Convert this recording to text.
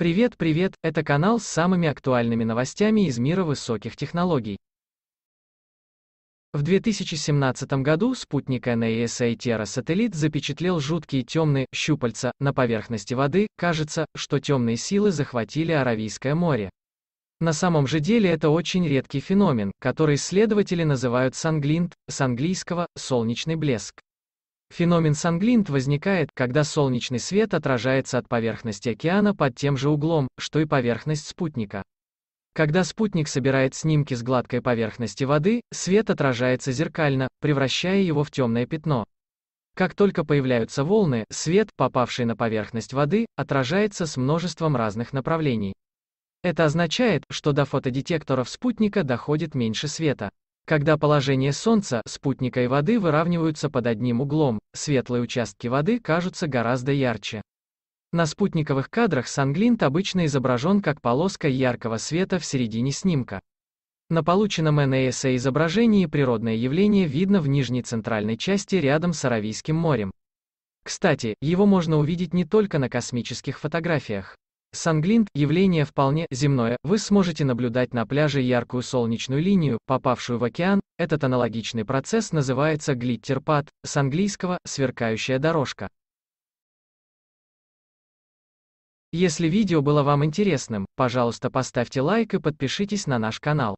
Привет, привет, это канал с самыми актуальными новостями из мира высоких технологий. В 2017 году спутник NASA а а Terra сателлит запечатлел жуткие темные щупальца на поверхности воды, кажется, что темные силы захватили Аравийское море. На самом же деле это очень редкий феномен, который исследователи называют санглинт, с английского «солнечный блеск». Феномен санглинт возникает, когда солнечный свет отражается от поверхности океана под тем же углом, что и поверхность спутника. Когда спутник собирает снимки с гладкой поверхности воды, свет отражается зеркально, превращая его в темное пятно. Как только появляются волны, свет, попавший на поверхность воды, отражается с множеством разных направлений. Это означает, что до фотодетекторов спутника доходит меньше света. Когда положение Солнца, спутника и воды выравниваются под одним углом, светлые участки воды кажутся гораздо ярче. На спутниковых кадрах санглинт обычно изображен как полоска яркого света в середине снимка. На полученном НАСА изображении природное явление видно в нижней центральной части рядом с Аравийским морем. Кстати, его можно увидеть не только на космических фотографиях. Санглинт – явление вполне земное, вы сможете наблюдать на пляже яркую солнечную линию, попавшую в океан, этот аналогичный процесс называется глиттерпад, с английского «сверкающая дорожка». Если видео было вам интересным, пожалуйста поставьте лайк и подпишитесь на наш канал.